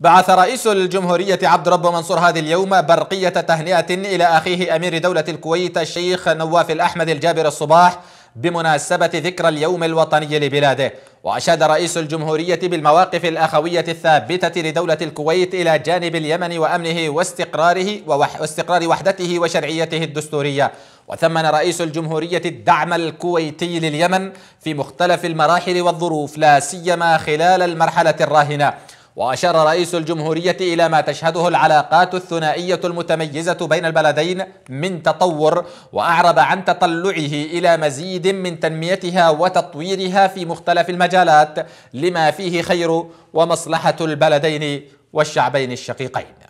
بعث رئيس الجمهورية عبد رب منصور هذه اليوم برقية تهنئة إلى أخيه أمير دولة الكويت الشيخ نواف الأحمد الجابر الصباح بمناسبة ذكرى اليوم الوطني لبلاده وأشاد رئيس الجمهورية بالمواقف الأخوية الثابتة لدولة الكويت إلى جانب اليمن وأمنه واستقراره واستقرار وحدته وشرعيته الدستورية وثمن رئيس الجمهورية الدعم الكويتي لليمن في مختلف المراحل والظروف لا سيما خلال المرحلة الراهنة وأشار رئيس الجمهورية إلى ما تشهده العلاقات الثنائية المتميزة بين البلدين من تطور وأعرب عن تطلعه إلى مزيد من تنميتها وتطويرها في مختلف المجالات لما فيه خير ومصلحة البلدين والشعبين الشقيقين